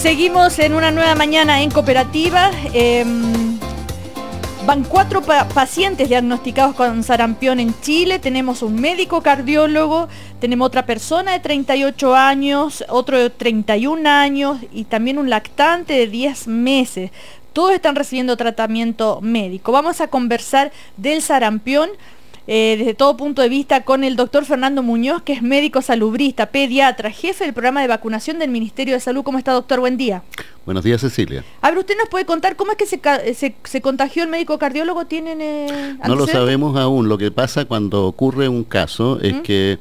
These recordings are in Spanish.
Seguimos en una nueva mañana en cooperativa. Em, van cuatro pacientes diagnosticados con sarampión en Chile. Tenemos un médico cardiólogo, tenemos otra persona de 38 años, otro de 31 años y también un lactante de 10 meses. Todos están recibiendo tratamiento médico. Vamos a conversar del sarampión eh, desde todo punto de vista con el doctor Fernando Muñoz, que es médico salubrista, pediatra, jefe del programa de vacunación del Ministerio de Salud. ¿Cómo está, doctor? Buen día. Buenos días, Cecilia. A ver, ¿usted nos puede contar cómo es que se, contagió el médico cardiólogo? ¿Tienen, eh, no lo sabemos aún. Lo que pasa cuando ocurre un caso es que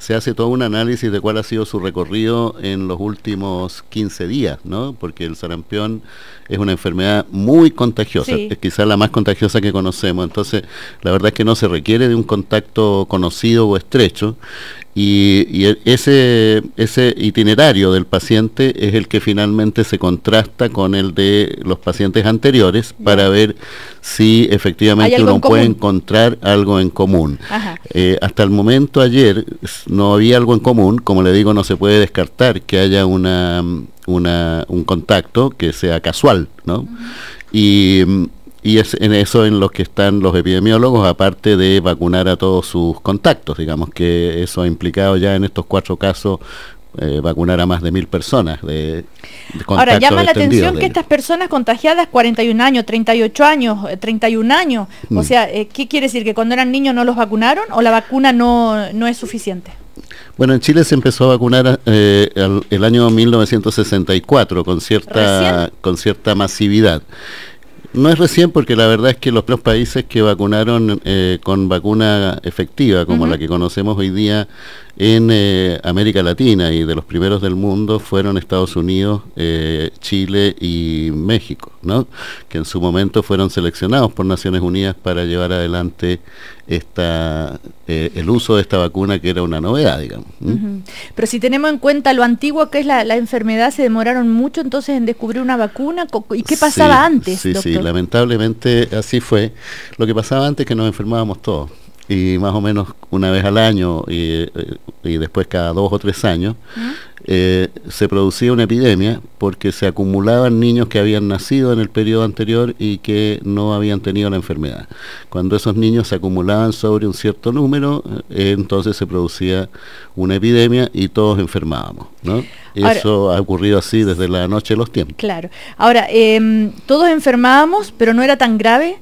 se hace todo un análisis de cuál ha sido su recorrido en los últimos 15 días, ¿no? Porque el sarampión es una enfermedad muy contagiosa, es quizás la más contagiosa que conocemos. Entonces, la verdad es que no se requiere de un contacto conocido o estrecho y, e, ese, ese itinerario del paciente es el que finalmente se contrasta con el de los pacientes anteriores para ver si efectivamente uno puede encontrar algo en común. Eh, hasta el momento ayer no había algo en común, como le digo, no se puede descartar que haya una, un contacto que sea casual, ¿no? y es en eso en los que están los epidemiólogos, aparte de vacunar a todos sus contactos, digamos que eso ha implicado ya en estos cuatro casos eh, vacunar a más de mil personas. De, Ahora, llama la atención que estas personas contagiadas, 41 años, 38 años, 31 eh, años, o mm. sea, eh, ¿qué quiere decir? ¿Que cuando eran niños no los vacunaron o la vacuna no, es suficiente? Bueno, en Chile se empezó a vacunar el, año 1964 con cierta, con cierta masividad. No es recién porque la verdad es que los, primeros países que vacunaron eh, con vacuna efectiva, como la que conocemos hoy día en eh, América Latina y de los primeros del mundo, fueron Estados Unidos, eh, Chile y México, ¿no? que en su momento fueron seleccionados por Naciones Unidas para llevar adelante eh, el uso de esta vacuna que era una novedad, digamos. Pero si tenemos en cuenta lo antiguo que es la, enfermedad, se demoraron mucho entonces en descubrir una vacuna. ¿Y qué pasaba antes? Sí, sí, lamentablemente así fue. Lo que pasaba antes es que nos enfermábamos todos y más o menos una vez al año y, eh, después cada dos o tres años, eh, se producía una epidemia porque se acumulaban niños que habían nacido en el periodo anterior y que no habían tenido la enfermedad. Cuando esos niños se acumulaban sobre un cierto número, eh, entonces se producía una epidemia y todos enfermábamos. ¿no? Eso ha ocurrido así desde la noche de los tiempos. Claro. Ahora, em, todos enfermábamos, pero no era tan grave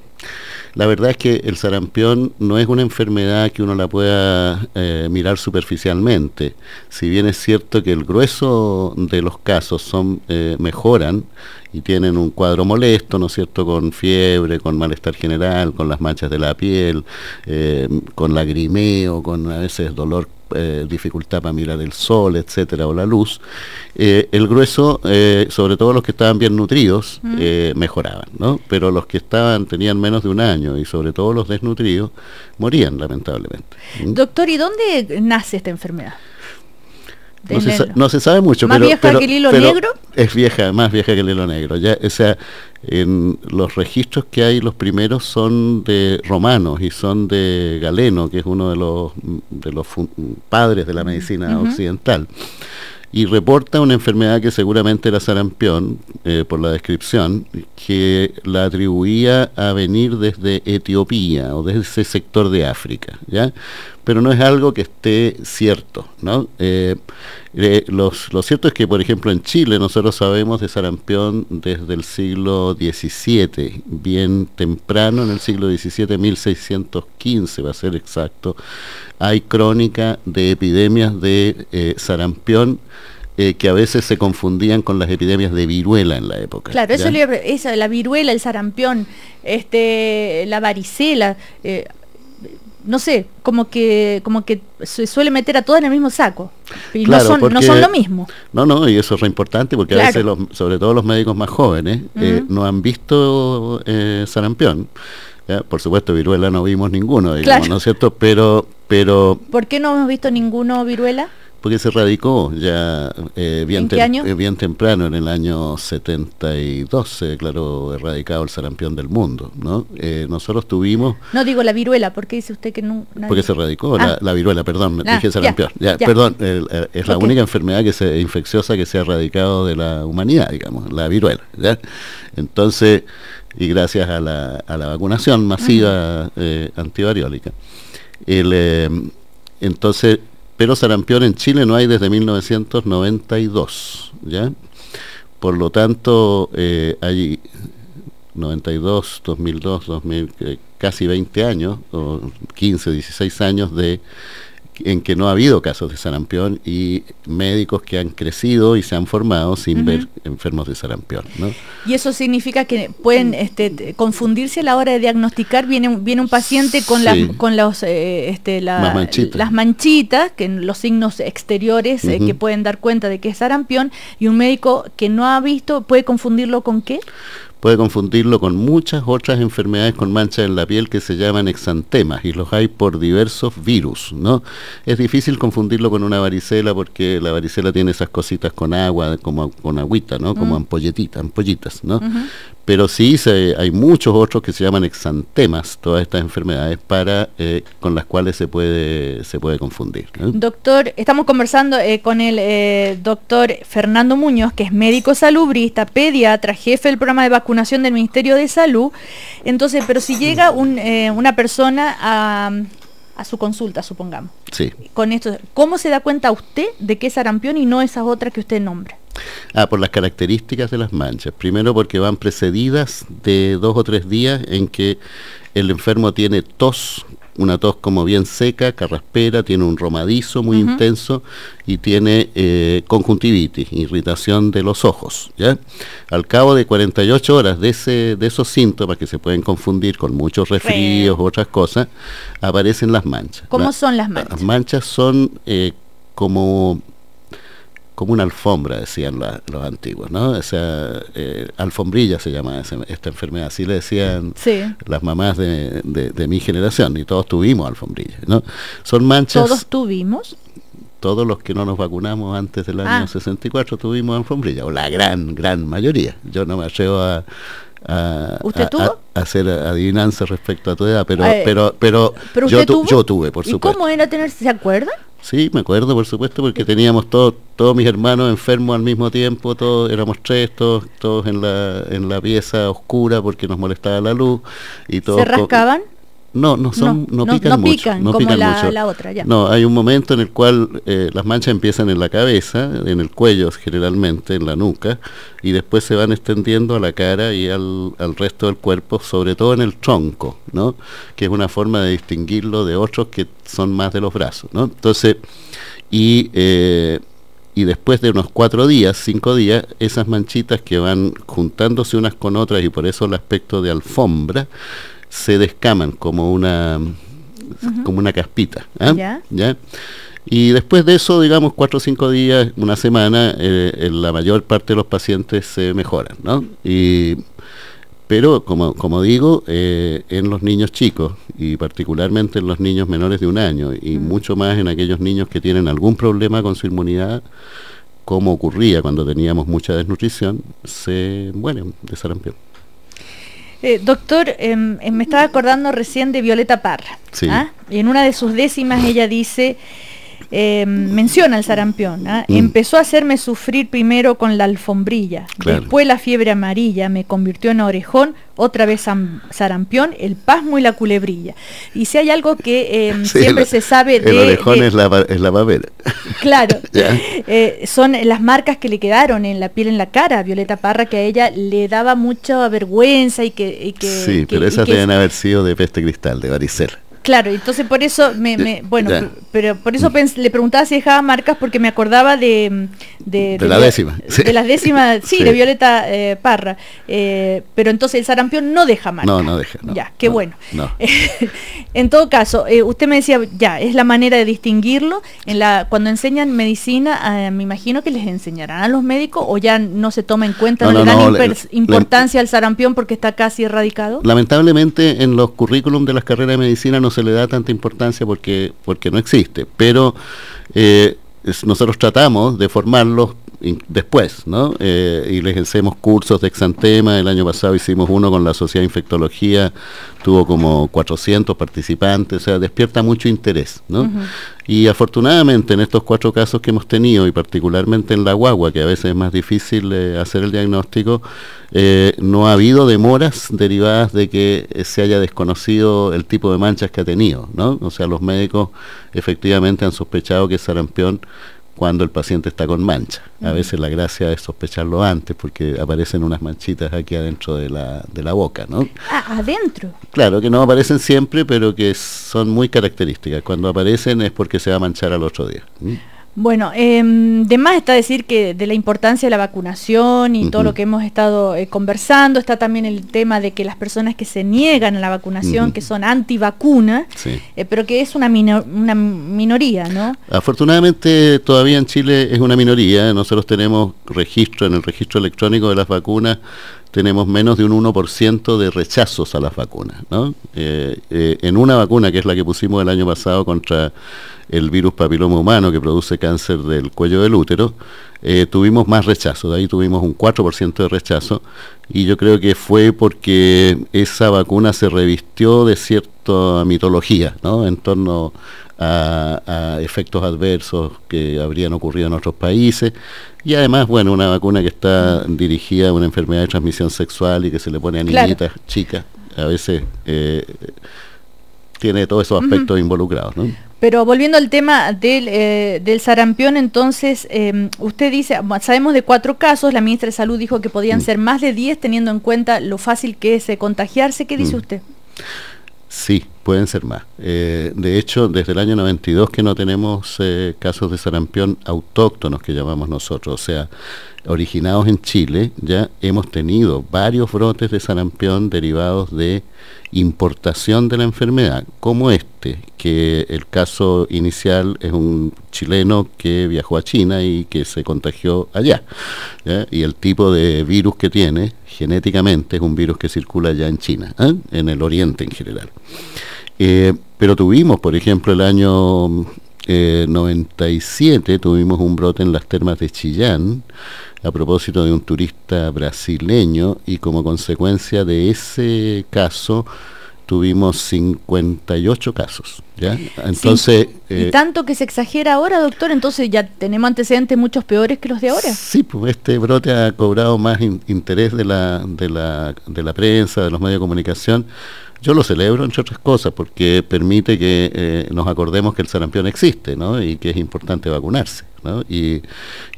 la verdad es que el sarampión no es una enfermedad que uno la pueda eh, mirar superficialmente. Si bien es cierto que el grueso de los casos son eh, mejoran y tienen un cuadro molesto, ¿no es cierto?, con fiebre, con malestar general, con las manchas de la piel, eh, con lagrimeo, con a veces dolor eh, dificultad para mirar el sol, etcétera, o la luz, eh, el grueso, eh, sobre todo los que estaban bien nutridos, mejoraban, ¿no? Pero los que estaban, tenían menos de un año y sobre todo los desnutridos, morían lamentablemente. ¿Mm? Doctor, ¿y dónde nace esta enfermedad? No se, sabe mucho. ¿Más pero, vieja que el hilo negro? Es vieja, más vieja que el hilo negro. Ya, o sea, en los registros que hay, los primeros son de romanos y son de Galeno, que es uno de los, de los padres de la medicina occidental. Y reporta una enfermedad que seguramente era sarampión, eh, por la descripción, que la atribuía a venir desde Etiopía o desde ese sector de África. ¿ya? pero no es algo que esté cierto. ¿no? Eh, eh, lo cierto es que, por ejemplo, en Chile nosotros sabemos de sarampión desde el siglo XVII, bien temprano, en el siglo XVII, 1615 va a ser exacto, hay crónica de epidemias de eh, sarampión. que a veces se confundían con las epidemias de viruela en la época. Claro, eso, la viruela, el sarampión, este, la varicela, no sé, como que, como que se suele meter a todos en el mismo saco. Y no, son, lo mismo. No, no, y eso es re importante porque a veces, sobre todo los médicos más jóvenes, eh, no han visto eh, sarampión. Por supuesto, viruela no vimos ninguno, digamos, ¿no es cierto? Pero, pero... ¿Por qué no hemos visto ninguno viruela? porque se radicó ya eh, bien, eh, bien temprano, en el año 72 se declaró erradicado el sarampión del mundo, ¿no? Eh, nosotros tuvimos... No digo la viruela, porque dice usted que no... Porque se radicó la, ah. viruela, perdón, ah, dije sarampión, perdón, es la única enfermedad que infecciosa que se ha erradicado de la humanidad, digamos, la viruela, Entonces, y gracias a la, vacunación masiva antivariólica, el... Entonces, pero sarampión en Chile no hay desde 1992, ¿ya? Por lo tanto, eh, hay 92, 2002, 2000, casi 20 años, 15, 16 años de en que no ha habido casos de sarampión y médicos que han crecido y se han formado sin ver enfermos de sarampión. Y eso significa que pueden este, confundirse a la hora de diagnosticar, viene, un paciente con, las, con los, eh, este, las, manchitas. los signos exteriores eh, que pueden dar cuenta de que es sarampión, y un médico que no ha visto, ¿puede confundirlo con qué? puede confundirlo con muchas otras enfermedades con manchas en la piel que se llaman exantemas y los hay por diversos virus, ¿no? Es difícil confundirlo con una varicela porque la varicela tiene esas cositas con agua, como con agüita, ¿no? Como mm. ampolletitas, ampollitas, ¿no? pero sí hay muchos otros que se llaman exantemas, todas estas enfermedades para eh, con las cuales se puede se puede confundir. Doctor, estamos conversando eh, con el eh, doctor Fernando Muñoz, que es médico salubrista, pediatra, jefe del programa de vacunación del Ministerio de Salud. Entonces, pero si llega una persona a su consulta, supongamos. Sí. Con esto, ¿cómo se da cuenta usted de que es sarampión y no esas otras que usted nombra? Ah, por las características de las manchas. Primero porque van precedidas de dos o tres días en que el enfermo tiene tos, una tos como bien seca, carraspera, tiene un romadizo muy intenso y tiene eh, conjuntivitis, irritación de los ojos. ¿ya? Al cabo de 48 horas de, ese, de esos síntomas que se pueden confundir con muchos resfríos u otras cosas, aparecen las manchas. ¿Cómo son las manchas? Las manchas son eh, como como una alfombra, decían los antiguos, ¿no? O sea, eh, alfombrilla se llama esta enfermedad, así le decían las mamás de, mi generación, y todos tuvimos alfombrilla, ¿no? Son manchas... ¿Todos tuvimos? Todos los que no nos vacunamos antes del año 64 ah. tuvimos alfombrilla, o la gran, gran mayoría. Yo no me atrevo a... hacer adivinanzas respecto a tu edad, pero, eh, pero, pero, yo, yo tuve, por supuesto. ¿Y cómo era tener, se acuerda? Sí, me acuerdo, por supuesto, porque teníamos todos todos mis hermanos enfermos al mismo tiempo, todos éramos tres, todos, en, la, en la pieza oscura porque nos molestaba la luz. y todos ¿Se rascaban? No, no, son, no, pican mucho. no pican la, la, otra, ya. No, hay un momento en el cual eh, las manchas empiezan en la cabeza, en el cuello generalmente, en la nuca, y después se van extendiendo a la cara y al, resto del cuerpo, sobre todo en el tronco, ¿no? Que es una forma de distinguirlo de otros que son más de los brazos, ¿no? Entonces, y... Eh, y después de unos cuatro días, cinco días, esas manchitas que van juntándose unas con otras y por eso el aspecto de alfombra, se descaman como una, como una caspita. ¿ah? ¿Ya? Y después de eso, digamos, cuatro o cinco días, una semana, eh, la mayor parte de los pacientes se mejoran, pero, como, digo, eh, en los niños chicos, y particularmente en los niños menores de un año, y mucho más en aquellos niños que tienen algún problema con su inmunidad, como ocurría cuando teníamos mucha desnutrición, se mueren de sarampión. Eh, doctor, em, em, me estaba acordando recién de Violeta Parra. ¿ah? Y en una de sus décimas ella dice eh, menciona el sarampión, ¿ah? mm. empezó a hacerme sufrir primero con la alfombrilla, después la fiebre amarilla, me convirtió en orejón, otra vez sarampión, el pasmo y la culebrilla. Y si hay algo que eh, siempre se sabe de... El orejón es, la, es Claro. Eh, son las marcas que le quedaron en la piel, en la cara, Violeta Parra, que a ella le daba mucha vergüenza y que... sí, pero esas deben haber sido de peste cristal, de varicela. Claro, entonces por eso me, bueno, pero por eso le preguntaba si dejaba marcas porque me acordaba de de, la décima, de, sí. de las décimas, sí, de Violeta eh, Parra, eh, pero entonces el sarampión no deja marcas. No, no deja. ya, qué bueno. en todo caso, eh, usted me decía ya es la manera de distinguirlo. En la cuando enseñan medicina, ah, me imagino que les enseñarán a los médicos o ya no se toma en cuenta, no, le dan importancia al sarampión porque está casi erradicado. Lamentablemente en los currículum de las carreras de medicina no se le da tanta importancia porque, porque no existe, pero eh, nosotros tratamos de formarlos después, ¿no? Eh, y les hacemos cursos de exantema, el año pasado hicimos uno con la Sociedad de Infectología, tuvo como 400 participantes, o sea, despierta mucho interés, ¿no? Y afortunadamente en estos cuatro casos que hemos tenido, y particularmente en la guagua, que a veces es más difícil eh, hacer el diagnóstico, eh, no ha habido demoras derivadas de que se haya desconocido el tipo de manchas que ha tenido, ¿no? O sea, los médicos efectivamente han sospechado que sarampión cuando el paciente está con mancha. A veces la gracia es sospecharlo antes porque aparecen unas manchitas aquí adentro de la, de la boca, ¿no? Ah, adentro. Claro, que no aparecen siempre, pero que son muy características. Cuando aparecen es porque se va a manchar al otro día. ¿Mm? Bueno, eh, de más está decir que de la importancia de la vacunación y todo lo que hemos estado eh, conversando, está también el tema de que las personas que se niegan a la vacunación, que son antivacunas, eh, pero que es una, una minoría, ¿no? Afortunadamente todavía en Chile es una minoría, ¿eh? nosotros tenemos registro en el registro electrónico de las vacunas tenemos menos de un 1% de rechazos a las vacunas. Eh, eh, en una vacuna, que es la que pusimos el año pasado contra el virus papiloma humano que produce cáncer del cuello del útero, eh, tuvimos más rechazos. de ahí tuvimos un 4% de rechazo, y yo creo que fue porque esa vacuna se revistió de cierta mitología, ¿no? En torno a, efectos adversos que habrían ocurrido en otros países. Y además, bueno, una vacuna que está dirigida a una enfermedad de transmisión sexual y que se le pone a niñitas chicas, a veces eh, tiene todos esos aspectos involucrados. ¿no? Pero volviendo al tema del, eh, sarampión, entonces, eh, usted dice, sabemos de cuatro casos, la ministra de Salud dijo que podían mm. ser más de diez, teniendo en cuenta lo fácil que es contagiarse. ¿Qué dice mm. usted? Sí, pueden ser más. Eh, de hecho, desde el año 92 que no tenemos eh, casos de sarampión autóctonos que llamamos nosotros, o sea, originados en Chile, ya hemos tenido varios brotes de sarampión derivados de importación de la enfermedad, como este, que el caso inicial es un chileno que viajó a China y que se contagió allá. Y el tipo de virus que tiene genéticamente es un virus que circula allá en China, ¿eh? en el oriente en general. Eh, pero tuvimos, por ejemplo, el año 97, eh, tuvimos un brote en las termas de Chillán a propósito de un turista brasileño y como consecuencia de ese caso tuvimos 58 casos. ¿ya? Entonces, ¿Y eh, tanto que se exagera ahora, doctor? Entonces ya tenemos antecedentes muchos peores que los de ahora. Sí, pues, este brote ha cobrado más interés de la, de, la, de la prensa, de los medios de comunicación yo lo celebro, entre otras cosas, porque permite que eh, nos acordemos que el sarampión existe ¿no? y que es importante vacunarse. ¿no? Y,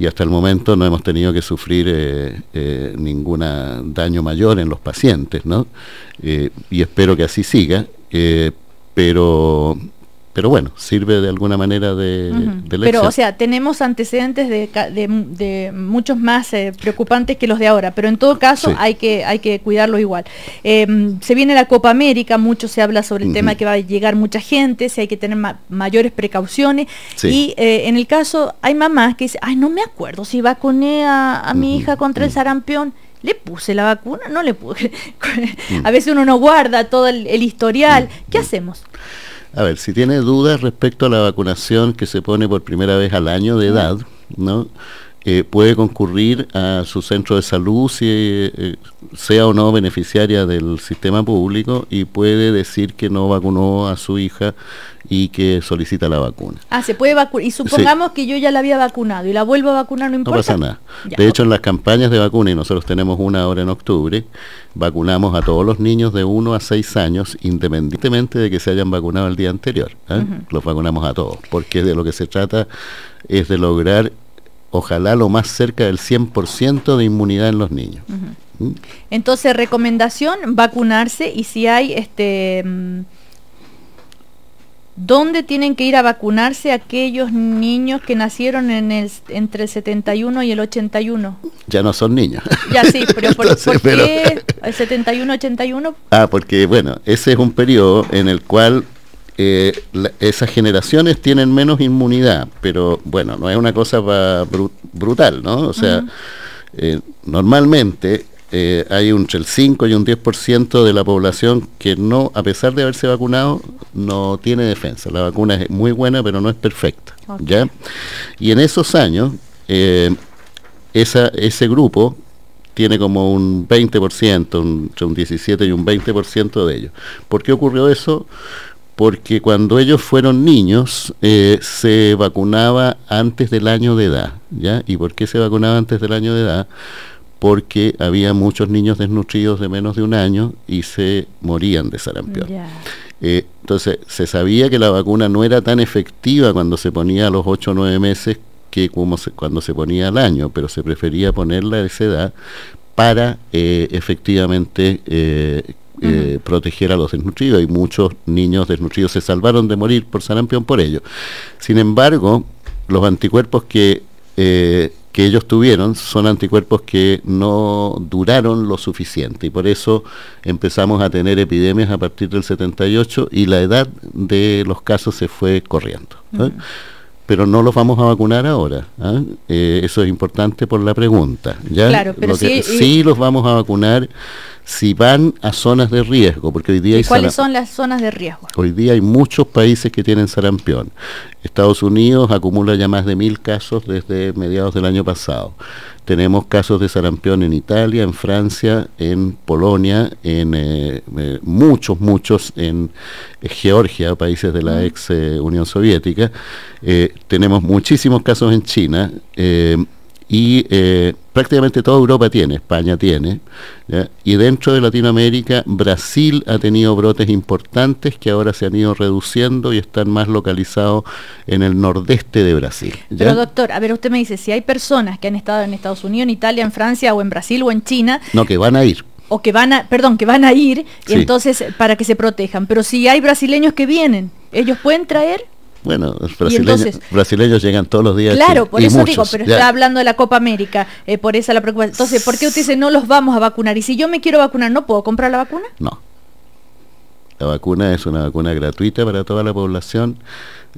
hasta el momento no hemos tenido que sufrir eh, eh, ningún daño mayor en los pacientes, ¿no? y espero que así siga, pero pero bueno, sirve de alguna manera de, Pero, o sea, tenemos antecedentes de, muchos más eh, preocupantes que los de ahora, pero en todo caso hay, que, hay cuidarlo igual. Em, se viene la Copa América, mucho se habla sobre el tema que va a llegar mucha gente, si hay que tener mayores precauciones. Y eh, en el caso, hay mamás que dicen, ay, no me acuerdo si vacuné a, mi hija contra el sarampión. ¿Le puse la vacuna? No le puse. a veces uno no guarda todo el historial. ¿Qué hacemos? A ver, si tiene dudas respecto a la vacunación que se pone por primera vez al año de edad, ¿no? Eh, puede concurrir a su centro de salud, si eh, sea o no beneficiaria del sistema público, y puede decir que no vacunó a su hija y que solicita la vacuna. Ah, se puede vacunar. Y supongamos que yo ya la había vacunado y la vuelvo a vacunar, no importa. No pasa nada. de hecho, en las campañas de vacuna, y nosotros tenemos una ahora en octubre, vacunamos a todos los niños de 1 a 6 años, independientemente de que se hayan vacunado el día anterior. ¿eh? Los vacunamos a todos, porque de lo que se trata es de lograr ojalá lo más cerca del 100% de inmunidad en los niños. ¿Mm? Entonces, recomendación, vacunarse y si hay este... Mm, ¿Dónde tienen que ir a vacunarse aquellos niños que nacieron en el, entre el 71 y el 81? Ya no son niños. Ya sí, pero ¿por, qué el 71-81? Ah, porque bueno, ese es un periodo en el cual eh, esas generaciones tienen menos inmunidad, pero bueno, no es una cosa brutal, ¿no? O sea, eh, normalmente eh, hay entre el 5 y un 10% de la población que no, a pesar de haberse vacunado, no tiene defensa. La vacuna es muy buena, pero no es perfecta, ¿ya? Y en esos años, ese grupo tiene como un 20%, un 17 y un 20% de ellos. ¿Por qué ocurrió eso? porque cuando ellos fueron niños eh, se vacunaba antes del año de edad, ¿ya? ¿Y por qué se vacunaba antes del año de edad? Porque había muchos niños desnutridos de menos de un año y se morían de sarampión. Eh, entonces, se sabía que la vacuna no era tan efectiva cuando se ponía a los 8 o 9 meses que cuando se ponía al año, pero se prefería ponerla a esa edad para eh, efectivamente eh, proteger a los desnutridos y muchos niños desnutridos se salvaron de morir por sarampión por ello. Sin embargo, los anticuerpos que, eh, que ellos tuvieron son anticuerpos que no duraron lo suficiente y por eso empezamos a tener epidemias a partir del 78 y la edad de los casos se fue corriendo. ¿eh? pero no los vamos a vacunar ahora. eso es importante por la pregunta. ¿ya? Claro, pero Lo sí, los vamos a vacunar si van a zonas de riesgo, porque hoy día hay ¿Cuáles son las zonas de riesgo? Hoy día hay muchos países que tienen sarampión. Estados Unidos acumula ya más de mil casos desde mediados del año pasado. Tenemos casos de sarampión en Italia, en Francia, en Polonia, en eh, eh, muchos, muchos en eh, Georgia, países de la ex Unión Soviética. tenemos muchísimos casos en China y prácticamente toda Europa tiene, España tiene, y dentro de Latinoamérica Brasil ha tenido brotes importantes que ahora se han ido reduciendo y están más localizados en el nordeste de Brasil. Pero doctor, a ver, usted me dice, si hay personas que han estado en Estados Unidos, en Italia, en Francia o en Brasil o en China... No, que van a ir o que van a, perdón, que van a ir, y entonces para que se protejan. Pero si hay brasileños que vienen, ¿ellos pueden traer? Bueno, los brasileños, llegan todos los días. Claro, por eso digo, pero está hablando de la Copa América, eh, por esa la preocupación. Entonces, ¿por qué usted dice no los vamos a vacunar? Y si yo me quiero vacunar, ¿no puedo comprar la vacuna? No. La vacuna es una vacuna gratuita para toda la población,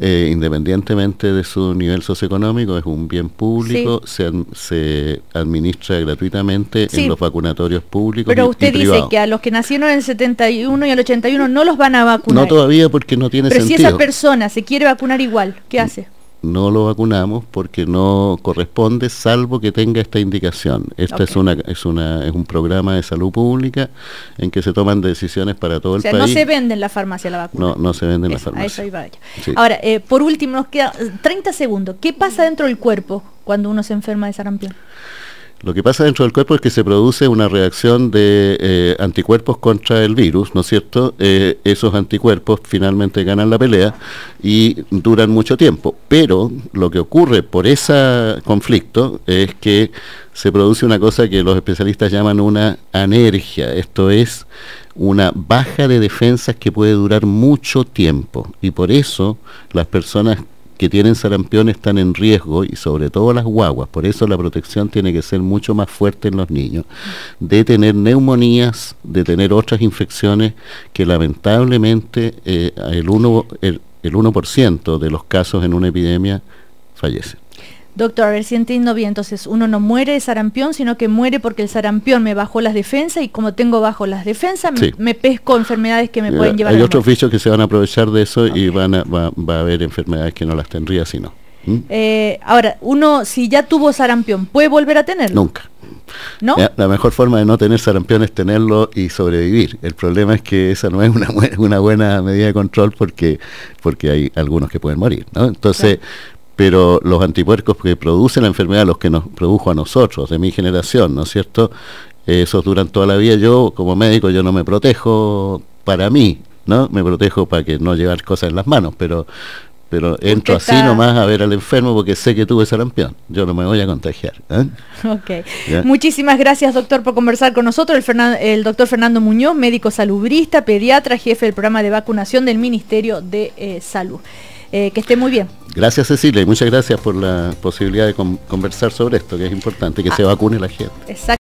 eh, independientemente de su nivel socioeconómico, es un bien público, se, administra gratuitamente en los vacunatorios públicos. Pero usted dice que a los que nacieron en el 71 y el 81 no los van a vacunar. No todavía porque no tiene sentido. Pero si esa persona se quiere vacunar igual, ¿qué hace? no lo vacunamos porque no corresponde salvo que tenga esta indicación. Esta es una es un programa de salud pública en que se toman decisiones para todo o sea, el país. no se vende en la farmacia la vacuna. No, no se vende en la farmacia. eso Ahora, eh, por último nos queda 30 eh, segundos. ¿Qué pasa dentro del cuerpo cuando uno se enferma de sarampión? Lo que pasa dentro del cuerpo es que se produce una reacción de eh, anticuerpos contra el virus, ¿no es cierto? Eh, esos anticuerpos finalmente ganan la pelea y duran mucho tiempo. Pero lo que ocurre por ese conflicto es que se produce una cosa que los especialistas llaman una anergia, esto es una baja de defensas que puede durar mucho tiempo. Y por eso las personas que tienen sarampión están en riesgo y sobre todo las guaguas, por eso la protección tiene que ser mucho más fuerte en los niños, de tener neumonías, de tener otras infecciones que lamentablemente eh, el uno el, el 1 de los casos en una epidemia fallecen. Doctor, a ver si entiendo bien, entonces uno no muere de sarampión, sino que muere porque el sarampión me bajó las defensas y como tengo bajo las defensas, me, pesco enfermedades que me eh, pueden llevar Hay otros bichos que se van a aprovechar de eso y van a, va, a haber enfermedades que no las tendría si no. ¿Mm? Eh, ahora, uno si ya tuvo sarampión, ¿puede volver a tenerlo? Nunca. ¿No? La mejor forma de no tener sarampión es tenerlo y sobrevivir. El problema es que esa no es una, buena medida de control porque, porque hay algunos que pueden morir. Entonces, pero los antipuercos que producen la enfermedad, los que nos produjo a nosotros, de mi generación, ¿no es cierto? Esos duran toda la vida. Yo, como médico, yo no me protejo para mí, ¿no? Me protejo para que no llevar cosas en las manos, pero pero entro así nomás a ver al enfermo porque sé que tuve sarampión. Yo no me voy a contagiar. ¿eh? Muchísimas gracias, doctor, por conversar con nosotros. El, doctor Fernando Muñoz, médico salubrista, pediatra, jefe del programa de vacunación del Ministerio de eh, Salud. Eh, que esté muy bien. Gracias Cecilia y muchas gracias por la posibilidad de conversar sobre esto, que es importante, que ah. se vacune la gente. Exacto.